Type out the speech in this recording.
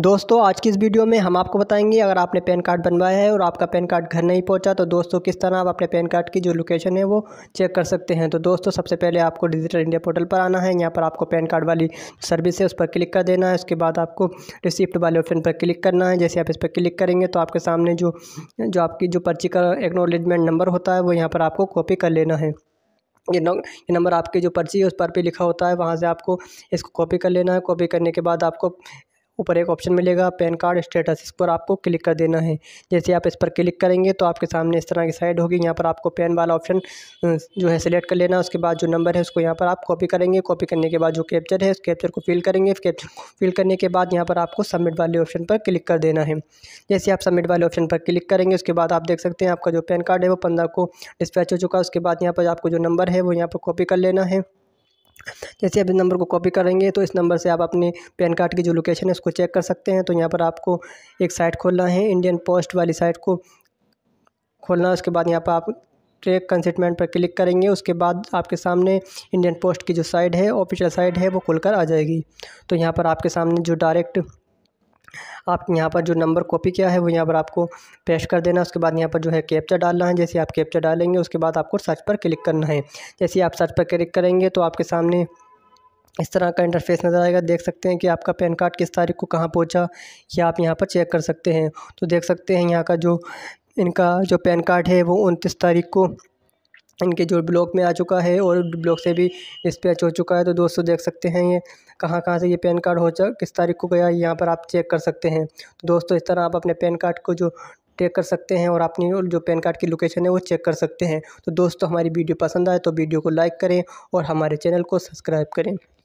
दोस्तों आज की इस वीडियो में हम आपको बताएंगे अगर आपने पैन कार्ड बनवाया है और आपका पैन कार्ड घर नहीं पहुंचा तो दोस्तों किस तरह आप अपने पैन कार्ड की जो लोकेशन है वो चेक कर सकते हैं तो दोस्तों सबसे पहले आपको डिजिटल इंडिया पोर्टल पर आना है यहाँ पर आपको पैन कार्ड वाली सर्विस है उस पर क्लिक कर देना है उसके बाद आपको रिसिप्ट वाले ऑप्शन पर क्लिक करना है जैसे आप इस पर क्लिक करेंगे तो आपके सामने जो जो आपकी जो पर्ची का एक्नोलेजमेंट नंबर होता है वो यहाँ पर आपको कॉपी कर लेना है ये ये नंबर आपकी जो पर्ची है उस पर भी लिखा होता है वहाँ से आपको इसको कॉपी कर लेना है कॉपी करने के बाद आपको ऊपर एक ऑप्शन मिलेगा पैन कार्ड स्टेटस इस पर आपको क्लिक कर देना है जैसे आप इस पर क्लिक करेंगे तो आपके सामने इस तरह की साइड होगी यहाँ पर आपको पेन वाला ऑप्शन जो है सिलेक्ट कर लेना उसके बाद जो नंबर है उसको यहाँ पर आप कॉपी करेंगे कॉपी करने के बाद जो कैप्चर है उस कैप्चर को फिल करेंगे कैप्चर को फिल करने के बाद यहाँ पर आपको सबमिट वाले ऑप्शन पर क्लिक कर देना है जैसे आप सबमिट वाले ऑप्शन पर क्लिक करेंगे उसके बाद आप देख सकते हैं आपका जो पैन कार्ड है वो पंद्रह को डिस्पैच हो चुका है उसके बाद यहाँ पर आपको जो नंबर है वो यहाँ पर कॉपी कर लेना है जैसे आप इस नंबर को कॉपी करेंगे तो इस नंबर से आप अपने पैन कार्ड की जो लोकेशन है उसको चेक कर सकते हैं तो यहाँ पर आपको एक साइट खोलना है इंडियन पोस्ट वाली साइट को खोलना उसके बाद यहाँ पर आप ट्रैक कंसिटमेंट पर क्लिक करेंगे उसके बाद आपके सामने इंडियन पोस्ट की जो साइट है ऑफिशियल साइड है वो खुलकर आ जाएगी तो यहाँ पर आपके सामने जो डायरेक्ट आप यहाँ पर जो नंबर कॉपी किया है वो यहाँ पर आपको पेस्ट कर देना उसके बाद यहाँ पर जो है कैप्चा डालना है जैसे आप कैप्चा डालेंगे उसके बाद आपको सर्च पर क्लिक करना है जैसे आप सर्च पर क्लिक करेंगे तो आपके सामने इस तरह का इंटरफेस नज़र आएगा देख सकते हैं कि आपका पैन कार्ड किस तारीख को कहाँ पहुँचा या आप यहाँ पर चेक कर सकते हैं तो देख सकते हैं यहाँ का जो इनका जो पैन कार्ड है वो उनतीस तारीख को इनके जो ब्लॉक में आ चुका है और ब्लॉक से भी डिस्पैच हो चुका है तो दोस्तों देख सकते हैं ये कहाँ कहाँ से ये पैन कार्ड हो चुका किस तारीख को गया यहाँ पर आप चेक कर सकते हैं तो दोस्तों इस तरह आप अपने पैन कार्ड को जो चेक कर सकते हैं और अपनी जो पैन कार्ड की लोकेशन है वो चेक कर सकते हैं तो दोस्तों हमारी वीडियो पसंद आए तो वीडियो को लाइक करें और हमारे चैनल को सब्सक्राइब करें